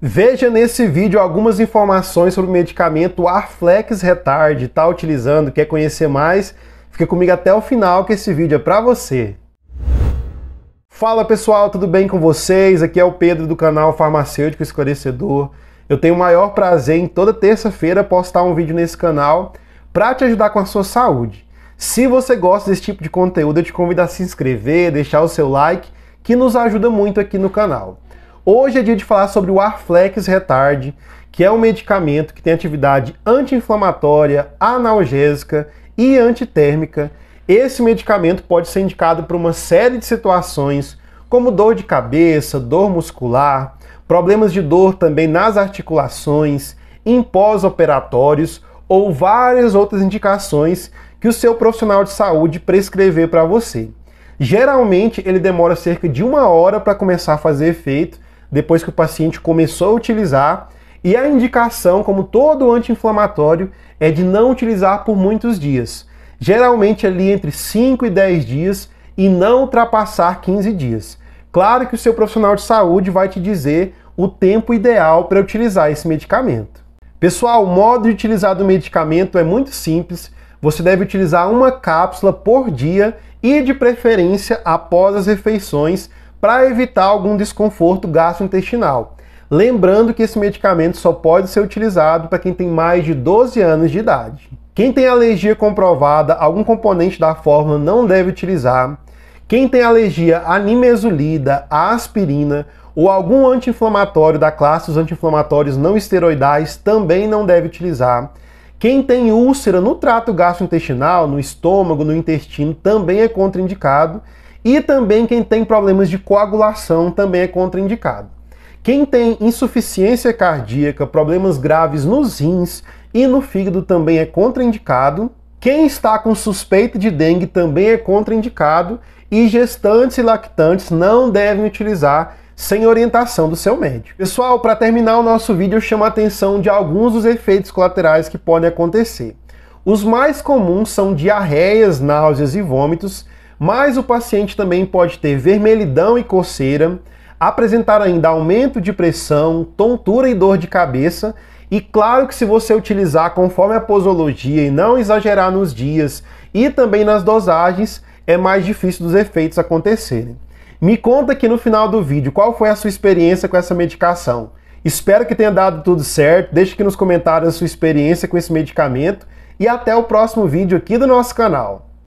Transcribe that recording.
Veja nesse vídeo algumas informações sobre o medicamento Arflex Retard, está utilizando, quer conhecer mais? Fica comigo até o final que esse vídeo é para você. Fala pessoal, tudo bem com vocês? Aqui é o Pedro do canal Farmacêutico Esclarecedor. Eu tenho o maior prazer em toda terça-feira postar um vídeo nesse canal para te ajudar com a sua saúde. Se você gosta desse tipo de conteúdo, eu te convido a se inscrever, deixar o seu like, que nos ajuda muito aqui no canal. Hoje é dia de falar sobre o Arflex Retard, que é um medicamento que tem atividade anti-inflamatória, analgésica e antitérmica. Esse medicamento pode ser indicado para uma série de situações, como dor de cabeça, dor muscular, problemas de dor também nas articulações, em pós-operatórios ou várias outras indicações que o seu profissional de saúde prescrever para você. Geralmente ele demora cerca de uma hora para começar a fazer efeito depois que o paciente começou a utilizar. E a indicação, como todo anti-inflamatório, é de não utilizar por muitos dias. Geralmente ali entre 5 e 10 dias e não ultrapassar 15 dias. Claro que o seu profissional de saúde vai te dizer o tempo ideal para utilizar esse medicamento. Pessoal, o modo de utilizar do medicamento é muito simples. Você deve utilizar uma cápsula por dia e, de preferência, após as refeições, para evitar algum desconforto gastrointestinal. Lembrando que esse medicamento só pode ser utilizado para quem tem mais de 12 anos de idade. Quem tem alergia comprovada, algum componente da fórmula não deve utilizar. Quem tem alergia à nimesulida, à aspirina ou algum anti-inflamatório da classe dos anti-inflamatórios não esteroidais também não deve utilizar. Quem tem úlcera no trato gastrointestinal, no estômago, no intestino, também é contraindicado. E também quem tem problemas de coagulação também é contraindicado. Quem tem insuficiência cardíaca, problemas graves nos rins e no fígado também é contraindicado. Quem está com suspeita de dengue também é contraindicado. E gestantes e lactantes não devem utilizar sem orientação do seu médico. Pessoal, para terminar o nosso vídeo, eu chamo a atenção de alguns dos efeitos colaterais que podem acontecer. Os mais comuns são diarreias, náuseas e vômitos, mas o paciente também pode ter vermelhidão e coceira, apresentar ainda aumento de pressão, tontura e dor de cabeça. E claro que se você utilizar conforme a posologia e não exagerar nos dias e também nas dosagens, é mais difícil dos efeitos acontecerem. Me conta aqui no final do vídeo qual foi a sua experiência com essa medicação. Espero que tenha dado tudo certo. Deixe aqui nos comentários a sua experiência com esse medicamento e até o próximo vídeo aqui do nosso canal.